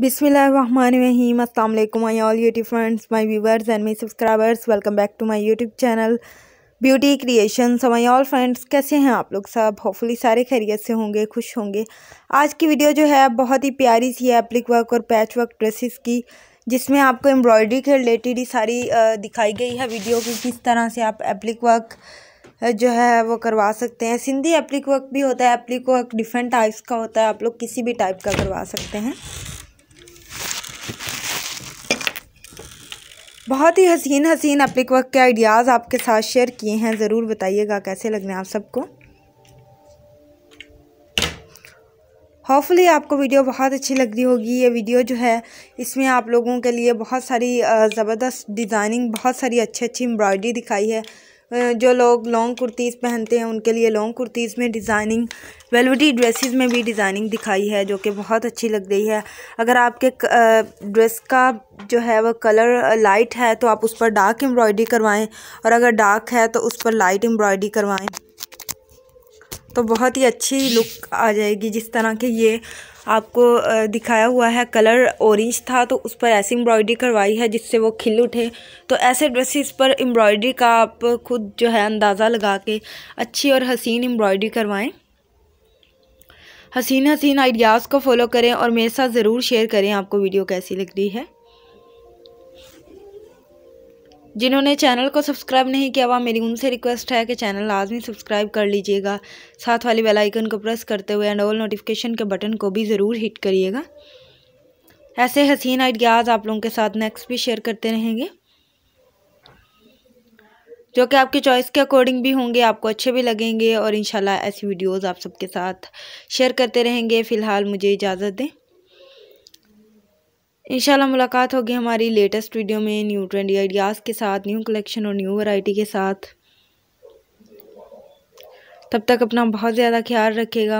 बिसमीम अल्लाम my all YouTube friends my viewers and my subscribers welcome back to my YouTube channel beauty creation my all friends कैसे हैं आप लोग सब होपफुली सारे खैरियत से होंगे खुश होंगे आज की वीडियो जो है बहुत ही प्यारी सी है एप्लिक वर्क और पैच वर्क ड्रेसेस की जिसमें आपको एम्ब्रॉयडरी के रिलेटेड ही सारी दिखाई गई है वीडियो की किस तरह से आप एप्लिक वर्क जो है वो करवा सकते हैं सिंधी एप्लिक वर्क भी होता है एप्लिक वर्क डिफरेंट टाइप्स का होता है आप लोग किसी भी टाइप का करवा सकते हैं बहुत ही हसीन हसीन अप्लिक वर्क के आइडियाज़ आपके साथ शेयर किए हैं ज़रूर बताइएगा कैसे लगने आप सबको होपफुली आपको वीडियो बहुत अच्छी लग रही होगी ये वीडियो जो है इसमें आप लोगों के लिए बहुत सारी ज़बरदस्त डिज़ाइनिंग बहुत सारी अच्छी अच्छी एम्ब्रॉयडरी दिखाई है जो लोग लॉन्ग कुर्तीज़ पहनते हैं उनके लिए लॉन्ग कुर्तीज़ में डिज़ाइनिंग वेलवटी ड्रेसेस में भी डिज़ाइनिंग दिखाई है जो कि बहुत अच्छी लग रही है अगर आपके ड्रेस का जो है वह कलर लाइट है तो आप उस पर डार्क एम्ब्रॉयडरी करवाएं और अगर डार्क है तो उस पर लाइट एम्ब्रॉयडरी करवाएं तो बहुत ही अच्छी लुक आ जाएगी जिस तरह के ये आपको दिखाया हुआ है कलर ऑरेंज था तो उस पर ऐसी एम्ब्रॉयडरी करवाई है जिससे वो खिल उठे तो ऐसे ड्रेसेस पर एम्ब्रॉयडरी का आप खुद जो है अंदाज़ा लगा के अच्छी और हसीन एम्ब्रॉयडरी करवाएं हसीन हसीन आइडियाज़ को फॉलो करें और मेरे साथ ज़रूर शेयर करें आपको वीडियो कैसी लग रही है जिन्होंने चैनल को सब्सक्राइब नहीं किया हुआ मेरी उनसे रिक्वेस्ट है कि चैनल लाजमी सब्सक्राइब कर लीजिएगा साथ वाली बेल आइकन को प्रेस करते हुए एंड ऑल नोटिफिकेशन के बटन को भी ज़रूर हिट करिएगा ऐसे हसीन आइडियाज़ आप लोगों के साथ नेक्स्ट भी शेयर करते रहेंगे जो कि आपकी चॉइस के अकॉर्डिंग भी होंगे आपको अच्छे भी लगेंगे और इंशाल्लाह ऐसी वीडियोज़ आप सबके साथ शेयर करते रहेंगे फ़िलहाल मुझे इजाज़त दें इंशाल्लाह मुलाकात होगी हमारी लेटेस्ट वीडियो में न्यू ट्रेंडी आइडियाज़ के साथ न्यू कलेक्शन और न्यू वैरायटी के साथ तब तक अपना बहुत ज़्यादा ख्याल रखिएगा